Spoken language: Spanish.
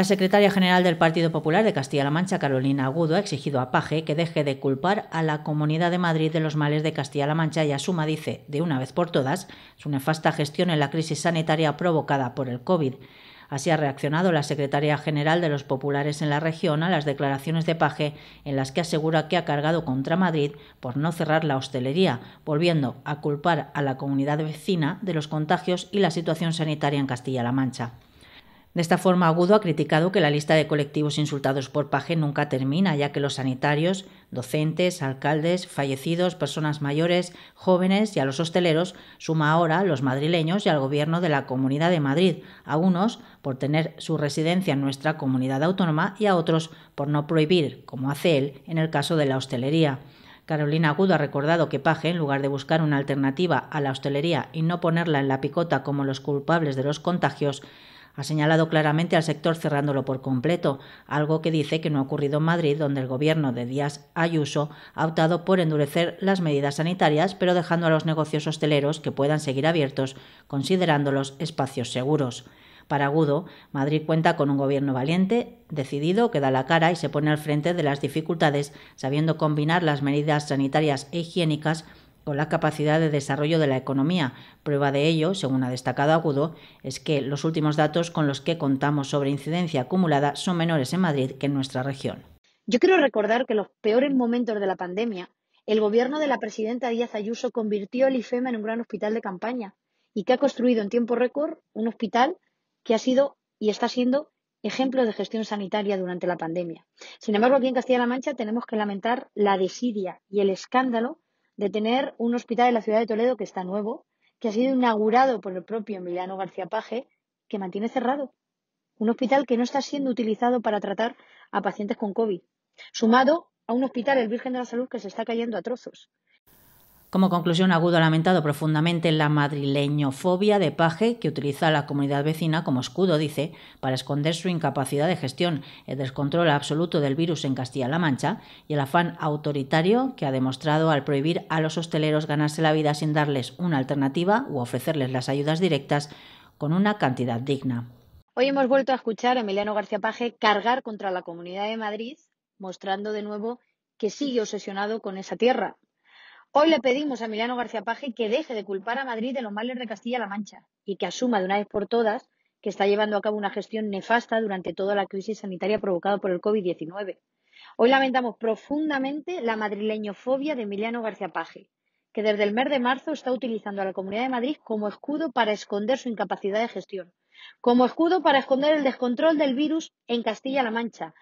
La secretaria general del Partido Popular de Castilla-La Mancha, Carolina Agudo, ha exigido a Paje que deje de culpar a la Comunidad de Madrid de los males de Castilla-La Mancha y asuma, dice, de una vez por todas, su nefasta gestión en la crisis sanitaria provocada por el COVID. Así ha reaccionado la secretaria general de los populares en la región a las declaraciones de Paje, en las que asegura que ha cargado contra Madrid por no cerrar la hostelería, volviendo a culpar a la comunidad vecina de los contagios y la situación sanitaria en Castilla-La Mancha. De esta forma, Agudo ha criticado que la lista de colectivos insultados por Paje nunca termina, ya que los sanitarios, docentes, alcaldes, fallecidos, personas mayores, jóvenes y a los hosteleros suma ahora los madrileños y al gobierno de la Comunidad de Madrid, a unos por tener su residencia en nuestra comunidad autónoma y a otros por no prohibir, como hace él en el caso de la hostelería. Carolina Agudo ha recordado que Paje, en lugar de buscar una alternativa a la hostelería y no ponerla en la picota como los culpables de los contagios, ha señalado claramente al sector cerrándolo por completo, algo que dice que no ha ocurrido en Madrid, donde el gobierno de Díaz Ayuso ha optado por endurecer las medidas sanitarias, pero dejando a los negocios hosteleros que puedan seguir abiertos, considerándolos espacios seguros. Para Agudo, Madrid cuenta con un gobierno valiente, decidido, que da la cara y se pone al frente de las dificultades, sabiendo combinar las medidas sanitarias e higiénicas con la capacidad de desarrollo de la economía. Prueba de ello, según ha destacado Agudo, es que los últimos datos con los que contamos sobre incidencia acumulada son menores en Madrid que en nuestra región. Yo quiero recordar que en los peores momentos de la pandemia, el gobierno de la presidenta Díaz Ayuso convirtió el IFEMA en un gran hospital de campaña y que ha construido en tiempo récord un hospital que ha sido y está siendo ejemplo de gestión sanitaria durante la pandemia. Sin embargo, aquí en Castilla-La Mancha tenemos que lamentar la desidia y el escándalo de tener un hospital en la ciudad de Toledo que está nuevo, que ha sido inaugurado por el propio Emiliano García Paje, que mantiene cerrado. Un hospital que no está siendo utilizado para tratar a pacientes con COVID, sumado a un hospital, el Virgen de la Salud, que se está cayendo a trozos, como conclusión, Agudo ha lamentado profundamente la madrileñofobia de Paje que utiliza a la comunidad vecina como escudo, dice, para esconder su incapacidad de gestión, el descontrol absoluto del virus en Castilla-La Mancha y el afán autoritario que ha demostrado al prohibir a los hosteleros ganarse la vida sin darles una alternativa u ofrecerles las ayudas directas con una cantidad digna. Hoy hemos vuelto a escuchar a Emiliano García Paje cargar contra la Comunidad de Madrid, mostrando de nuevo que sigue obsesionado con esa tierra, Hoy le pedimos a Emiliano García Paje que deje de culpar a Madrid de los males de Castilla-La Mancha y que asuma de una vez por todas que está llevando a cabo una gestión nefasta durante toda la crisis sanitaria provocada por el COVID-19. Hoy lamentamos profundamente la madrileñofobia de Emiliano García Paje, que desde el mes de marzo está utilizando a la Comunidad de Madrid como escudo para esconder su incapacidad de gestión, como escudo para esconder el descontrol del virus en Castilla-La Mancha,